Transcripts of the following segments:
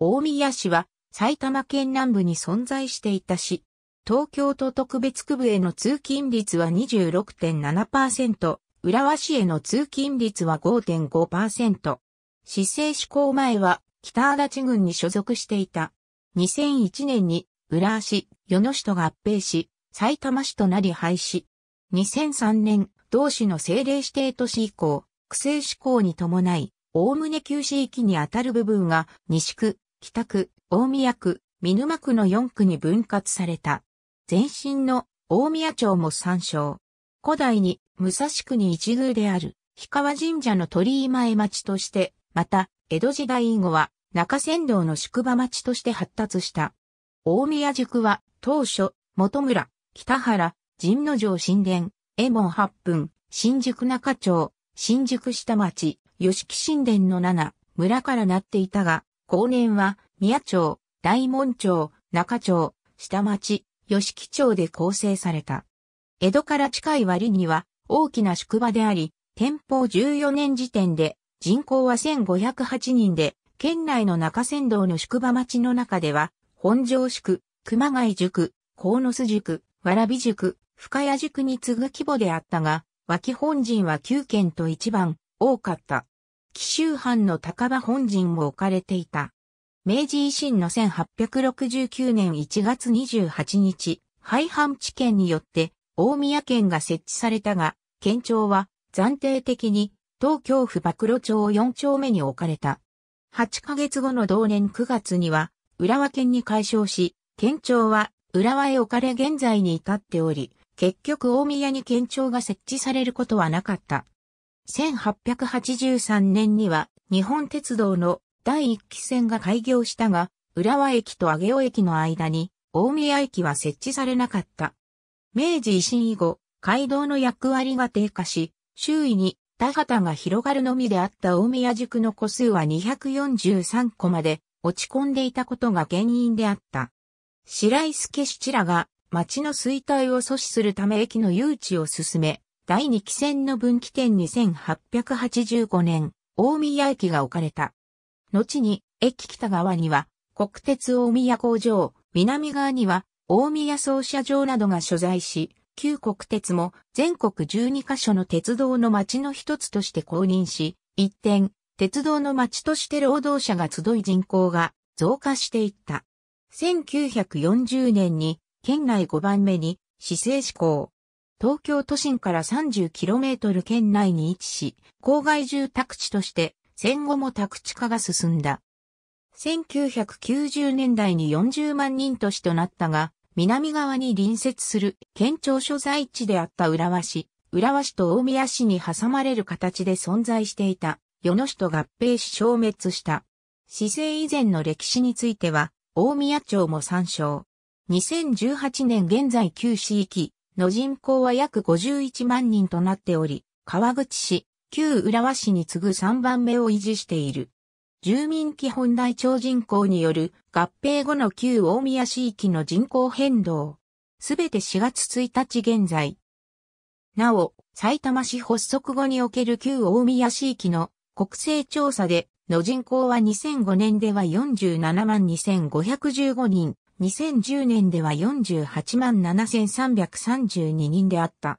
大宮市は埼玉県南部に存在していた市。東京都特別区部への通勤率は26.7%、浦和市への通勤率は5.5%。市政施行前は北足立郡に所属していた。2001年に浦和市、与野市と合併し、埼玉市となり廃止。2003年、同市の政令指定都市以降、区政施行に伴い、おおむね旧市域にあたる部分が西区、北区、大宮区、見沼区の4区に分割された。前身の大宮町も参照。古代に武蔵区に一宮である、氷川神社の鳥居前町として、また、江戸時代以後は中仙道の宿場町として発達した。大宮宿は、当初、本村、北原、神之城神殿、江門八分、新宿中町、新宿下町、吉木神殿の7、村からなっていたが、後年は、宮町、大門町、中町、下町、吉木町で構成された。江戸から近い割には大きな宿場であり、天保14年時点で人口は1508人で、県内の中仙道の宿場町の中では、本庄宿、熊谷宿、鴻巣宿、蕨宿、深谷宿に次ぐ規模であったが、脇本陣は9県と一番多かった。紀州藩の高場本陣も置かれていた。明治維新の1869年1月28日、廃藩置県によって大宮県が設置されたが、県庁は暫定的に東京府曝露町4丁目に置かれた。8ヶ月後の同年9月には、浦和県に解消し、県庁は浦和へ置かれ現在に至っており、結局大宮に県庁が設置されることはなかった。1883年には日本鉄道の第1期線が開業したが、浦和駅と上尾駅の間に大宮駅は設置されなかった。明治維新以後、街道の役割が低下し、周囲に田畑が広がるのみであった大宮宿の個数は243個まで落ち込んでいたことが原因であった。白井助七らが町の衰退を阻止するため駅の誘致を進め、第2期線の分岐点に1885年、大宮駅が置かれた。後に、駅北側には、国鉄大宮工場、南側には、大宮総車場などが所在し、旧国鉄も全国12カ所の鉄道の町の一つとして公認し、一転、鉄道の町として労働者が集い人口が増加していった。1940年に県内5番目に市政施行。東京都心から 30km 圏内に位置し、郊外住宅地として戦後も宅地化が進んだ。1990年代に40万人都市となったが、南側に隣接する県庁所在地であった浦和市、浦和市と大宮市に挟まれる形で存在していた、与野市と合併し消滅した。市政以前の歴史については、大宮町も参照。2018年現在旧市域、の人口は約51万人となっており、川口市、旧浦和市に次ぐ3番目を維持している。住民基本台帳人口による合併後の旧大宮市域の人口変動。すべて4月1日現在。なお、埼玉市発足後における旧大宮市域の国勢調査で、の人口は2005年では47万2515人、2010年では48万7332人であった。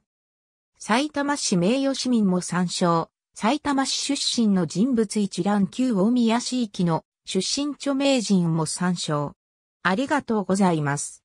埼玉市名誉市民も参照。埼玉市出身の人物一覧旧大宮市域の出身著名人も参照。ありがとうございます。